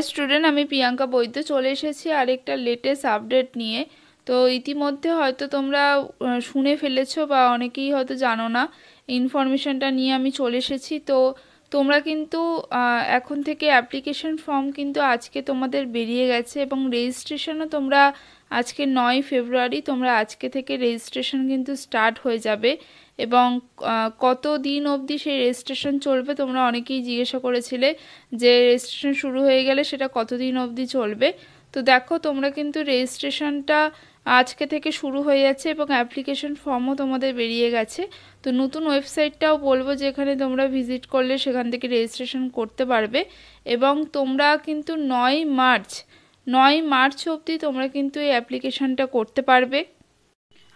high student আমি প্রিয়াঙ্কা বৈদ্য চলে এসেছি আরেকটা লেটেস্ট আপডেট নিয়ে তো ইতিমধ্যে হয়তো তোমরা শুনে ফেলেছো বা অনেকেই হয়তো জানো না ইনফরমেশানটা নিয়ে আমি চলে এসেছি তো তোমরা কিন্তু এখন থেকে অ্যাপ্লিকেশন ফর্ম কিন্তু আজকে তোমাদের বেরিয়ে গেছে এবং রেজিস্ট্রেশনও তোমরা আজকে নয় ফেব্রুয়ারি তোমরা আজকে থেকে রেজিস্ট্রেশন কিন্তু স্টার্ট হয়ে যাবে এবং কত দিন অবধি সেই রেজিস্ট্রেশন চলবে তোমরা অনেকেই জিজ্ঞাসা করেছিলে যে রেজিস্ট্রেশন শুরু হয়ে গেলে সেটা কতদিন অবধি চলবে তো দেখো তোমরা কিন্তু রেজিস্ট্রেশনটা আজকে থেকে শুরু হয়ে যাচ্ছে এবং অ্যাপ্লিকেশন ফর্মও তোমাদের বেরিয়ে গেছে তো নতুন ওয়েবসাইটটাও বলবো যেখানে তোমরা ভিজিট করলে সেখান থেকে রেজিস্ট্রেশন করতে পারবে এবং তোমরা কিন্তু নয় মার্চ নয় মার্চ অবধি তোমরা কিন্তু এই অ্যাপ্লিকেশনটা করতে পারবে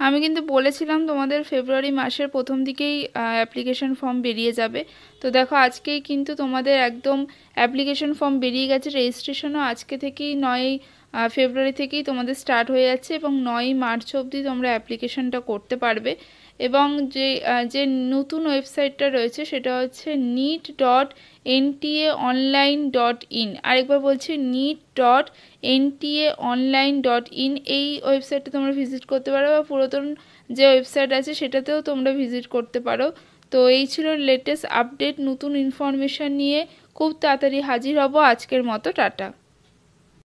আমি কিন্তু বলেছিলাম তোমাদের ফেব্রুয়ারি মাসের প্রথম দিকেই অ্যাপ্লিকেশন ফর্ম বেরিয়ে যাবে তো দেখো আজকেই কিন্তু তোমাদের একদম অ্যাপ্লিকেশন ফর্ম বেরিয়ে গেছে রেজিস্ট্রেশনও আজকে থেকেই নয় ফেব্রুয়ারি থেকেই তোমাদের স্টার্ট হয়ে যাচ্ছে এবং নয়ই মার্চ অবধি তোমরা অ্যাপ্লিকেশনটা করতে পারবে এবং যে যে নতুন ওয়েবসাইটটা রয়েছে সেটা হচ্ছে NEET dot NTA online dot in আরেকবার বলছি NEET dot NTA online dot in এই ওয়েবসাইটটা তোমরা ভিজিট করতে পারো বা পুরাতন যে ওয়েবসাইট আছে সেটাতেও তোমরা ভিজিট করতে পারো তো এই ছিল লেটেস্ট আপডেট নতুন ইনফরমেশান নিয়ে খুব তাড়াতাড়ি হাজির হব আজকের মতো টাটা